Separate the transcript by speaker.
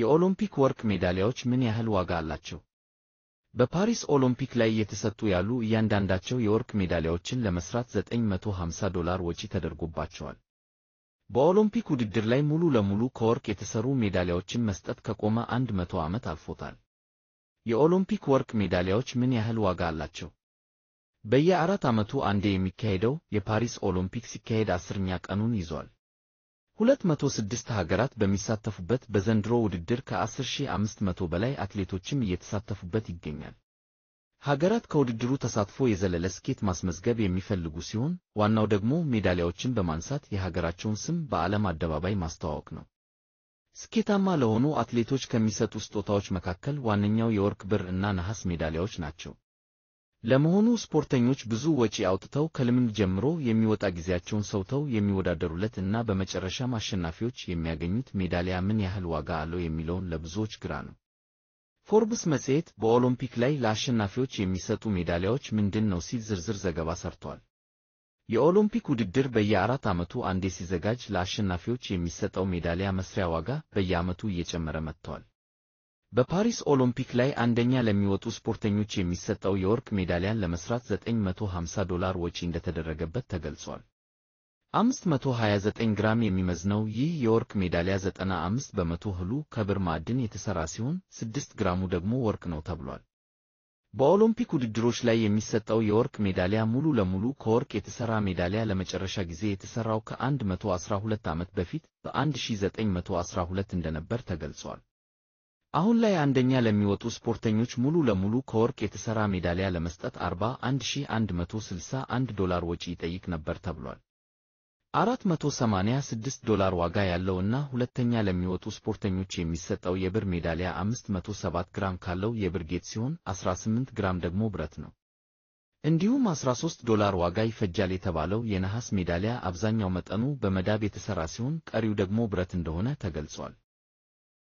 Speaker 1: የኦሎምፒክ ወርቅ ሜዳሊያዎች ምን ያህል ዋጋ አላቸው? በፓሪስ ኦሎምፒክ ላይ እየተሰጡ ያሉ እያንዳንዳቸው የወርቅ ሜዳሊያዎችን ለመስራት 950 ዶላር ወጪ ተደርጎባቸዋል። በኦሎምፒክ ውድድር ላይ ሙሉ ለሙሉ ከወርቅ የተሰሩ ሜዳሊያዎችን መስጠት ከቆመ 100 ዓመት አልፎታል። የኦሎምፒክ ወርቅ ሜዳሊያዎች ምን ያህል ዋጋ አላቸው? በየአራት ዓመቱ አንዴ የሚካሄደው የፓሪስ ኦሎምፒክ ሲካሄድ አስርኛ ቀኑን ይዟል። 206 ሀገራት በሚሳተፉበት በዘንድሮ ውድድር ከ10,500 በላይ አትሌቶችም እየተሳተፉበት ይገኛል። ሀገራት ከውድድሩ ተሳትፎ የዘለለ ስኬት ማስመዝገብ የሚፈልጉ ሲሆን ዋናው ደግሞ ሜዳሊያዎችን በማንሳት የሀገራቸውን ስም በዓለም አደባባይ ማስተዋወቅ ነው። ስኬታማ ለሆኑ አትሌቶች ከሚሰጡ ስጦታዎች መካከል ዋነኛው የወርቅ፣ ብር እና ነሐስ ሜዳሊያዎች ናቸው። ለመሆኑ ስፖርተኞች ብዙ ወጪ አውጥተው ከልምምድ ጀምሮ የሚወጣ ጊዜያቸውን ሰውተው የሚወዳደሩለት እና በመጨረሻም አሸናፊዎች የሚያገኙት ሜዳሊያ ምን ያህል ዋጋ አለው የሚለውን ለብዙዎች ግራ ነው። ፎርብስ መጽሔት በኦሎምፒክ ላይ ለአሸናፊዎች የሚሰጡ ሜዳሊያዎች ምንድን ነው ሲል ዝርዝር ዘገባ ሰርቷል። የኦሎምፒክ ውድድር በየአራት ዓመቱ አንዴ ሲዘጋጅ ለአሸናፊዎች የሚሰጠው ሜዳሊያ መስሪያ ዋጋ በየዓመቱ እየጨመረ መጥቷል። በፓሪስ ኦሎምፒክ ላይ አንደኛ ለሚወጡ ስፖርተኞች የሚሰጠው የወርቅ ሜዳሊያን ለመስራት 950 ዶላር ወጪ እንደተደረገበት ተገልጿል። 529 ግራም የሚመዝነው ይህ የወርቅ ሜዳሊያ 95 በመቶ እህሉ ከብር ማዕድን የተሰራ ሲሆን 6 ግራሙ ደግሞ ወርቅ ነው ተብሏል። በኦሎምፒክ ውድድሮች ላይ የሚሰጠው የወርቅ ሜዳሊያ ሙሉ ለሙሉ ከወርቅ የተሰራ ሜዳሊያ ለመጨረሻ ጊዜ የተሰራው ከ112 ዓመት በፊት በ1912 እንደነበር ተገልጿል። አሁን ላይ አንደኛ ለሚወጡ ስፖርተኞች ሙሉ ለሙሉ ከወርቅ የተሰራ ሜዳሊያ ለመስጠት 41161 ዶላር ወጪ ይጠይቅ ነበር ተብሏል። 486 ዶላር ዋጋ ያለውና ሁለተኛ ለሚወጡ ስፖርተኞች የሚሰጠው የብር ሜዳሊያ 507 ግራም ካለው የብር ጌጥ ሲሆን 18 ግራም ደግሞ ብረት ነው። እንዲሁም 13 ዶላር ዋጋ ይፈጃል የተባለው የነሐስ ሜዳሊያ አብዛኛው መጠኑ በመዳብ የተሰራ ሲሆን ቀሪው ደግሞ ብረት እንደሆነ ተገልጿል።